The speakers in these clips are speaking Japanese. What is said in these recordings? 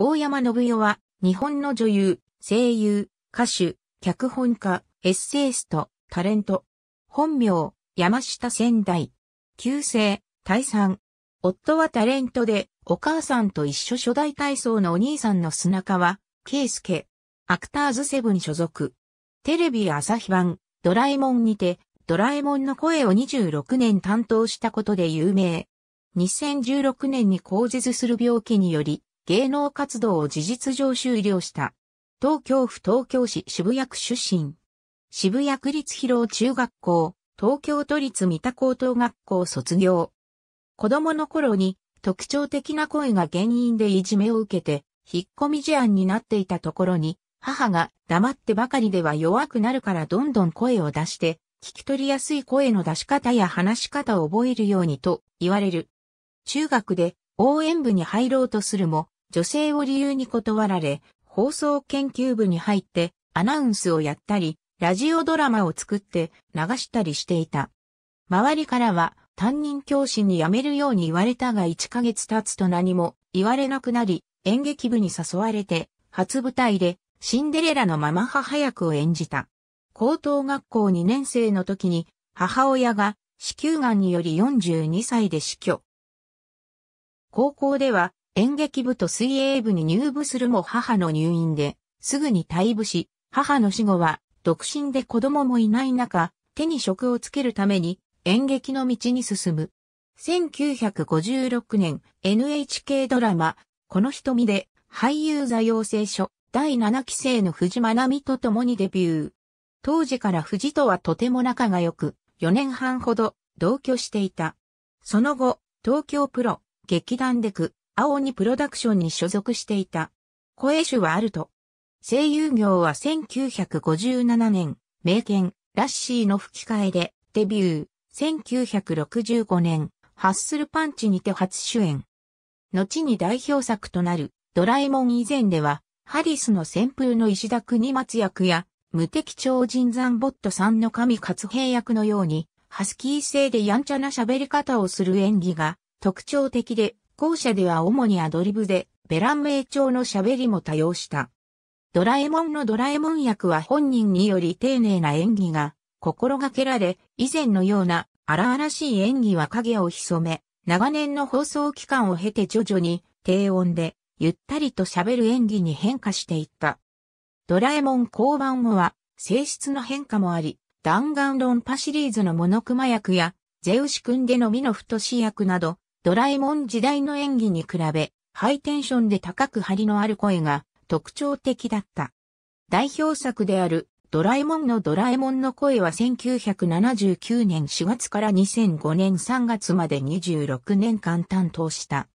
大山信代は、日本の女優、声優、歌手、脚本家、エッセイスト、タレント。本名、山下仙台。旧姓、大産。夫はタレントで、お母さんと一緒初代体操のお兄さんの砂川、圭介。アクターズセブン所属。テレビ朝日版、ドラえもんにて、ドラえもんの声を26年担当したことで有名。2016年に口絶する病気により、芸能活動を事実上終了した。東京府東京市渋谷区出身。渋谷区立広中学校、東京都立三田高等学校卒業。子供の頃に特徴的な声が原因でいじめを受けて、引っ込み思案になっていたところに、母が黙ってばかりでは弱くなるからどんどん声を出して、聞き取りやすい声の出し方や話し方を覚えるようにと言われる。中学で応援部に入ろうとするも、女性を理由に断られ、放送研究部に入ってアナウンスをやったり、ラジオドラマを作って流したりしていた。周りからは担任教師に辞めるように言われたが1ヶ月経つと何も言われなくなり、演劇部に誘われて、初舞台でシンデレラのママ母役を演じた。高等学校2年生の時に母親が子宮癌により42歳で死去。高校では演劇部と水泳部に入部するも母の入院で、すぐに退部し、母の死後は、独身で子供もいない中、手に職をつけるために、演劇の道に進む。1956年、NHK ドラマ、この瞳で、俳優座養成所、第7期生の藤間奈美と共にデビュー。当時から藤とはとても仲が良く、4年半ほど同居していた。その後、東京プロ、劇団でく。青にプロダクションに所属していた。声手はあると。声優業は1957年、名犬、ラッシーの吹き替えで、デビュー、1965年、ハッスルパンチにて初主演。後に代表作となる、ドラえもん以前では、ハリスの旋風の石田国松役や、無敵超人山ボットさんの神勝平役のように、ハスキー性でやんちゃな喋り方をする演技が特徴的で校舎では主にアドリブで、ベラン名調の喋りも多用した。ドラえもんのドラえもん役は本人により丁寧な演技が心がけられ、以前のような荒々しい演技は影を潜め、長年の放送期間を経て徐々に低音でゆったりと喋る演技に変化していった。ドラえもん降板後は性質の変化もあり、弾丸論破シリーズのモノクマ役や、ゼウシ君でのミノフトシ役など、ドラえもん時代の演技に比べ、ハイテンションで高く張りのある声が特徴的だった。代表作であるドラえもんのドラえもんの声は1979年4月から2005年3月まで26年間担当した。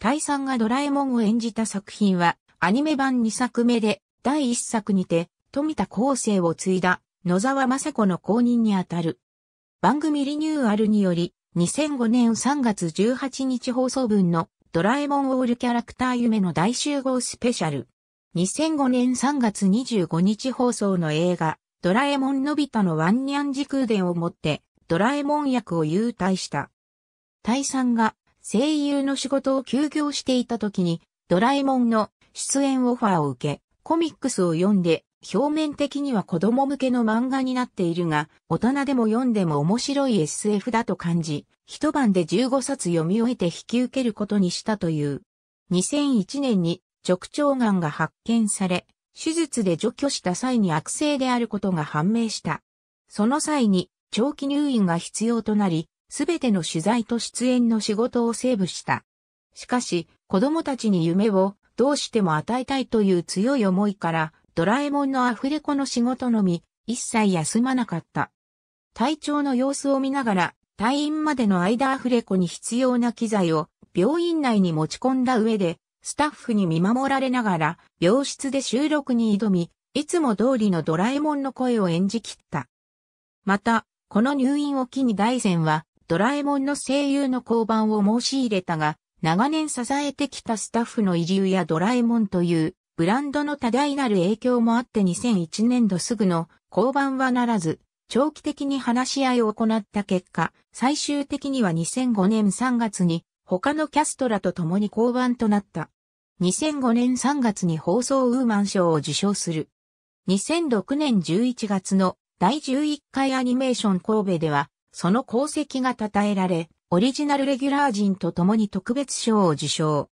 タイさんがドラえもんを演じた作品はアニメ版2作目で第1作にて富田光生を継いだ野沢雅子の公認にあたる。番組リニューアルにより2005年3月18日放送分のドラえもんオールキャラクター夢の大集合スペシャル。2005年3月25日放送の映画、ドラえもんのび太のワンニャン時空伝をもって、ドラえもん役を優退した。イさんが声優の仕事を休業していた時に、ドラえもんの出演オファーを受け、コミックスを読んで表面的には子供向けの漫画になっているが、大人でも読んでも面白い SF だと感じ、一晩で15冊読み終えて引き受けることにしたという。2001年に直腸がんが発見され、手術で除去した際に悪性であることが判明した。その際に長期入院が必要となり、すべての取材と出演の仕事をセーブした。しかし、子供たちに夢をどうしても与えたいという強い思いから、ドラえもんのアフレコの仕事のみ、一切休まなかった。隊長の様子を見ながら、退院までの間アフレコに必要な機材を病院内に持ち込んだ上で、スタッフに見守られながら、病室で収録に挑み、いつも通りのドラえもんの声を演じ切った。また、この入院を機に大善は、ドラえもんの声優の交番を申し入れたが、長年支えてきたスタッフの移住やドラえもんというブランドの多大なる影響もあって2001年度すぐの降板はならず、長期的に話し合いを行った結果、最終的には2005年3月に他のキャストらと共に降板となった。2005年3月に放送ウーマン賞を受賞する。2006年11月の第11回アニメーション神戸では、その功績が称えられ、オリジナルレギュラー陣と共に特別賞を受賞。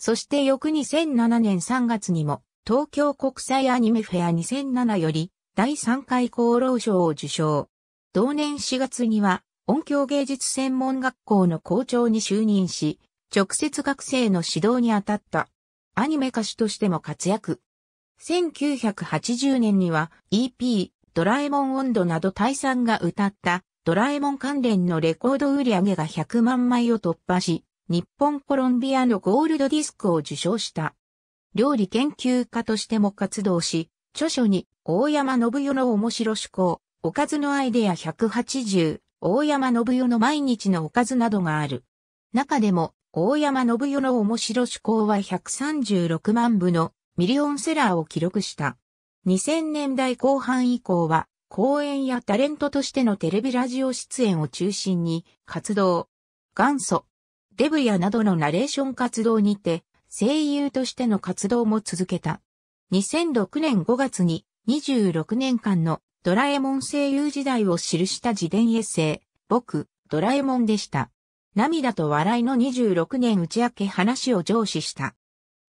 そして翌2007年3月にも、東京国際アニメフェア2007より、第3回功労賞を受賞。同年4月には、音響芸術専門学校の校長に就任し、直接学生の指導に当たった。アニメ歌手としても活躍。1980年には EP、ドラえもん温度など大さんが歌ったドラえもん関連のレコード売り上げが100万枚を突破し、日本コロンビアのゴールドディスクを受賞した。料理研究家としても活動し、著書に大山信代の面白思考、おかずのアイデア180、大山信代の毎日のおかずなどがある。中でも、大山信代の面白思考は136万部のミリオンセラーを記録した。2000年代後半以降は、講演やタレントとしてのテレビラジオ出演を中心に活動。元祖、デブやなどのナレーション活動にて、声優としての活動も続けた。2006年5月に26年間のドラえもん声優時代を記した自伝エッセイ、僕、ドラえもんでした。涙と笑いの26年打ち明け話を上司した。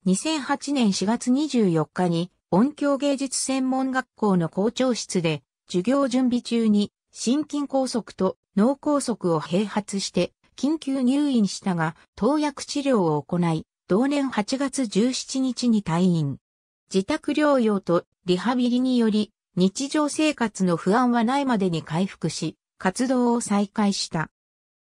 2008年4月24日に音響芸術専門学校の校長室で授業準備中に心筋梗塞と脳梗塞を併発して緊急入院したが、投薬治療を行い、同年8月17日に退院。自宅療養とリハビリにより、日常生活の不安はないまでに回復し、活動を再開した。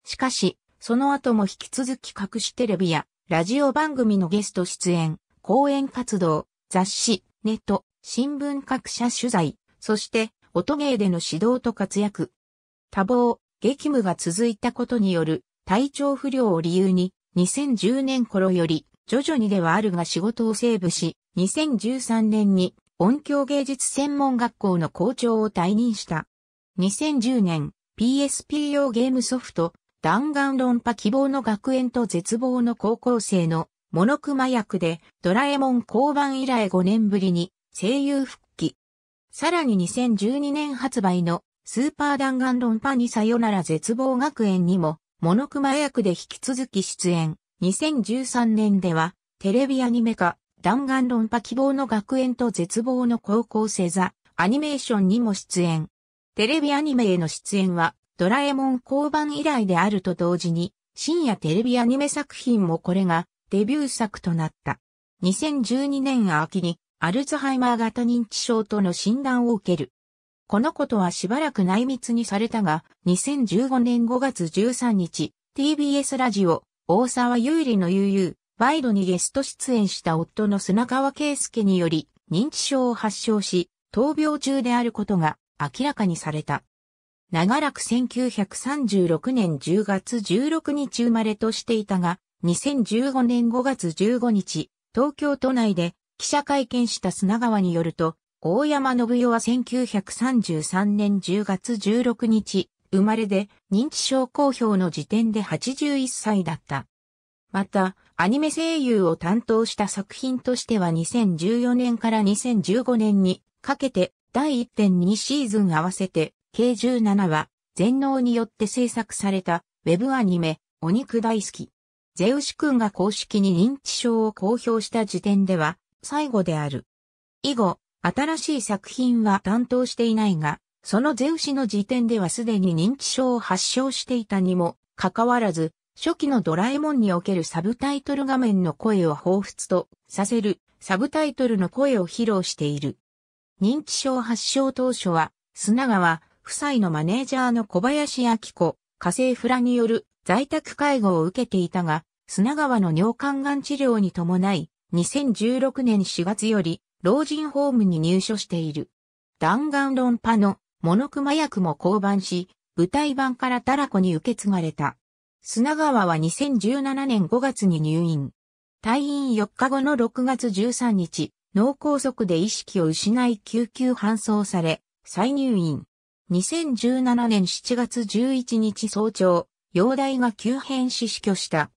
しかし、その後も引き続き隠しテレビやラジオ番組のゲスト出演、講演活動、雑誌、ネット、新聞各社取材、そして音芸での指導と活躍。多忙、激務が続いたことによる体調不良を理由に、2010年頃より、徐々にではあるが仕事をセーブし、2013年に音響芸術専門学校の校長を退任した。2010年、PSP 用ゲームソフト、弾丸論破希望の学園と絶望の高校生のモノクマ役でドラえもん交番以来5年ぶりに声優復帰。さらに2012年発売のスーパー弾丸論破にさよなら絶望学園にもモノクマ役で引き続き出演。2013年では、テレビアニメ化、弾丸論破希望の学園と絶望の高校生座、アニメーションにも出演。テレビアニメへの出演は、ドラえもん交番以来であると同時に、深夜テレビアニメ作品もこれが、デビュー作となった。2012年秋に、アルツハイマー型認知症との診断を受ける。このことはしばらく内密にされたが、2015年5月13日、TBS ラジオ、大沢優里の悠々、バイドにゲスト出演した夫の砂川圭介により、認知症を発症し、闘病中であることが明らかにされた。長らく1936年10月16日生まれとしていたが、2015年5月15日、東京都内で記者会見した砂川によると、大山信代は1933年10月16日、生まれで認知症公表の時点で81歳だった。また、アニメ声優を担当した作品としては2014年から2015年にかけて第1.2シーズン合わせて計17話、全能によって制作されたウェブアニメ、お肉大好き。ゼウシ君が公式に認知症を公表した時点では最後である。以後、新しい作品は担当していないが、そのゼウシの時点ではすでに認知症を発症していたにもかかわらず、初期のドラえもんにおけるサブタイトル画面の声を彷彿とさせるサブタイトルの声を披露している。認知症発症当初は、砂川夫妻のマネージャーの小林明子、火星フラによる在宅介護を受けていたが、砂川の尿管がん治療に伴い、2016年4月より老人ホームに入所している。弾丸論破のモノクマ役も降板し、舞台版からタラコに受け継がれた。砂川は2017年5月に入院。退院4日後の6月13日、脳梗塞で意識を失い救急搬送され、再入院。2017年7月11日早朝、容体が急変し死去した。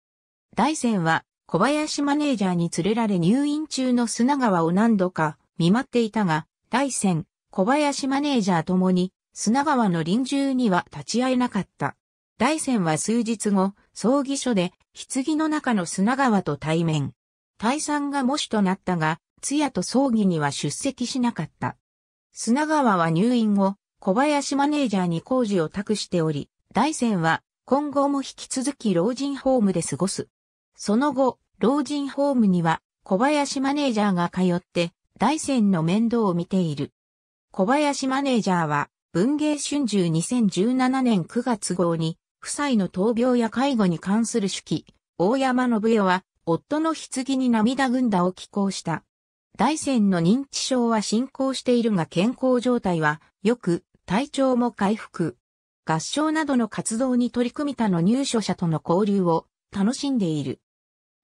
大戦は小林マネージャーに連れられ入院中の砂川を何度か見舞っていたが、大戦、小林マネージャーともに砂川の臨終には立ち会えなかった。大戦は数日後、葬儀所で棺の中の砂川と対面。退散が模試となったが、通夜と葬儀には出席しなかった。砂川は入院後、小林マネージャーに工事を託しており、大戦は今後も引き続き老人ホームで過ごすその後、老人ホームには小林マネージャーが通って大仙の面倒を見ている。小林マネージャーは文芸春秋2017年9月号に夫妻の闘病や介護に関する手記、大山信代は夫の棺に涙ぐんだを寄稿した。大仙の認知症は進行しているが健康状態はよく体調も回復。合唱などの活動に取り組みたの入所者との交流を楽しんでいる。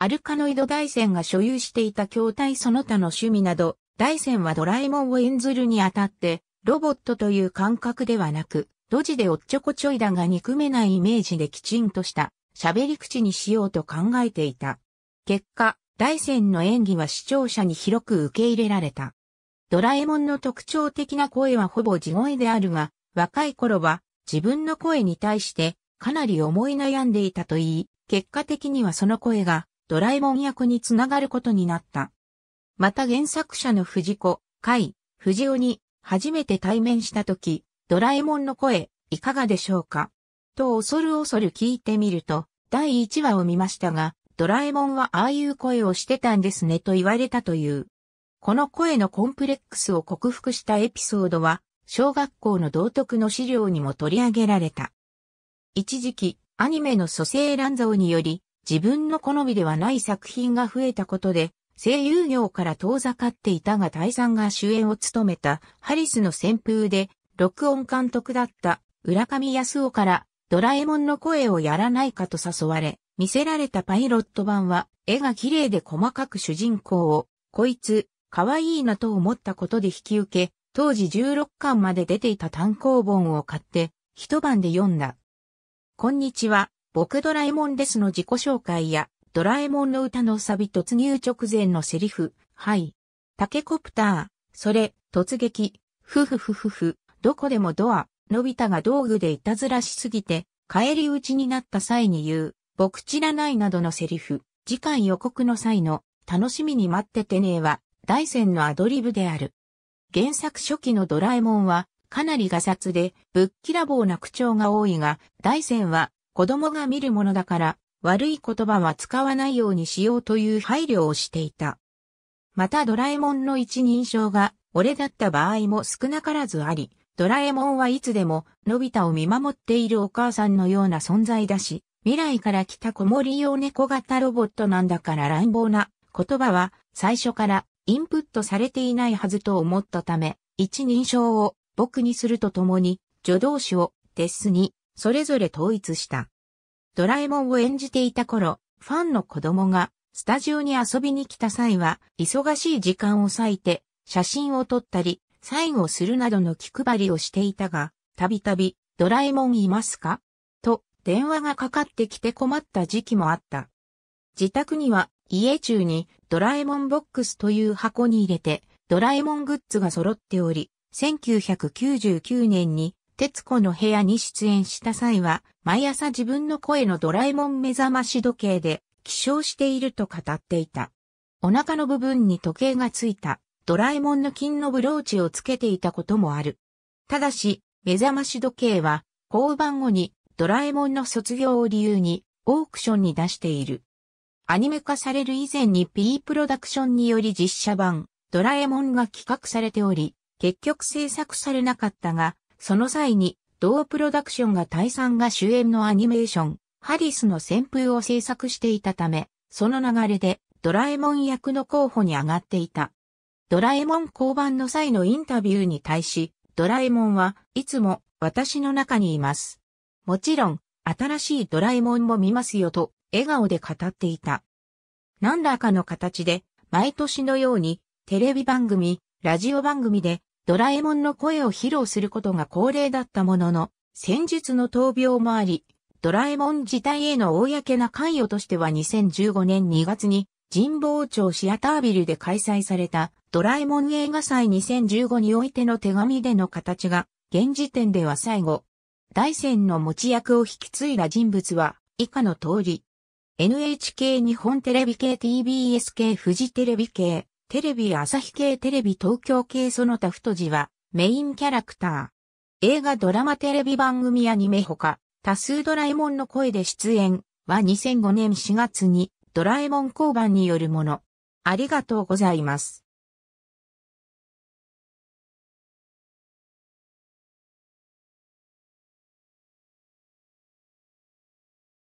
アルカノイド大戦が所有していた筐体その他の趣味など、大戦はドラえもんを演ずるにあたって、ロボットという感覚ではなく、ドジでおっちょこちょいだが憎めないイメージできちんとした喋り口にしようと考えていた。結果、大戦の演技は視聴者に広く受け入れられた。ドラえもんの特徴的な声はほぼ地声であるが、若い頃は自分の声に対してかなり思い悩んでいたといい、結果的にはその声がドラえもん役につながることになった。また原作者の藤子、海、藤尾に初めて対面したとき、ドラえもんの声、いかがでしょうかと恐る恐る聞いてみると、第1話を見ましたが、ドラえもんはああいう声をしてたんですねと言われたという。この声のコンプレックスを克服したエピソードは、小学校の道徳の資料にも取り上げられた。一時期、アニメの蘇生乱造により、自分の好みではない作品が増えたことで、声優業から遠ざかっていたが大山が主演を務めたハリスの旋風で、録音監督だった浦上康夫からドラえもんの声をやらないかと誘われ、見せられたパイロット版は、絵が綺麗で細かく主人公を、こいつ、可愛いなと思ったことで引き受け、当時16巻まで出ていた単行本を買って、一晩で読んだ。こんにちは、僕ドラえもんですの自己紹介や、ドラえもんの歌のサビ突入直前のセリフ、はい。タケコプター、それ、突撃、ふふふふふ、どこでもドア、のび太が道具でいたずらしすぎて、帰り討ちになった際に言う、僕知らないなどのセリフ、次回予告の際の、楽しみに待っててねえは、大戦のアドリブである。原作初期のドラえもんは、かなりガサツで、ぶっきらぼうな口調が多いが、大戦は、子供が見るものだから、悪い言葉は使わないようにしようという配慮をしていた。またドラえもんの一人称が、俺だった場合も少なからずあり、ドラえもんはいつでも、のび太を見守っているお母さんのような存在だし、未来から来た子守用猫型ロボットなんだから乱暴な言葉は最初からインプットされていないはずと思ったため、一人称を僕にするとともに助動詞をデスにそれぞれ統一した。ドラえもんを演じていた頃、ファンの子供がスタジオに遊びに来た際は、忙しい時間を割いて、写真を撮ったり、サインをするなどの気配りをしていたが、たびたび、ドラえもんいますかと、電話がかかってきて困った時期もあった。自宅には、家中にドラえもんボックスという箱に入れて、ドラえもんグッズが揃っており、1999年に徹子の部屋に出演した際は、毎朝自分の声のドラえもん目覚まし時計で起床していると語っていた。お腹の部分に時計がついたドラえもんの金のブローチをつけていたこともある。ただし、目覚まし時計は、交番後にドラえもんの卒業を理由にオークションに出している。アニメ化される以前に P プロダクションにより実写版ドラえもんが企画されており、結局制作されなかったが、その際に、同プロダクションがタイさんが主演のアニメーション、ハリスの旋風を制作していたため、その流れでドラえもん役の候補に上がっていた。ドラえもん降板の際のインタビューに対し、ドラえもんはいつも私の中にいます。もちろん、新しいドラえもんも見ますよと、笑顔で語っていた。何らかの形で、毎年のように、テレビ番組、ラジオ番組で、ドラえもんの声を披露することが恒例だったものの、戦術の闘病もあり、ドラえもん自体への公な関与としては2015年2月に神保町シアタービルで開催されたドラえもん映画祭2015においての手紙での形が現時点では最後。大戦の持ち役を引き継いだ人物は以下の通り。NHK 日本テレビ系 TBS 系フジテレビ系テレビ朝日系テレビ東京系その他太字はメインキャラクター。映画ドラマテレビ番組アニメほか、多数ドラえもんの声で出演は2005年4月にドラえもん交番によるもの。ありがとうございます。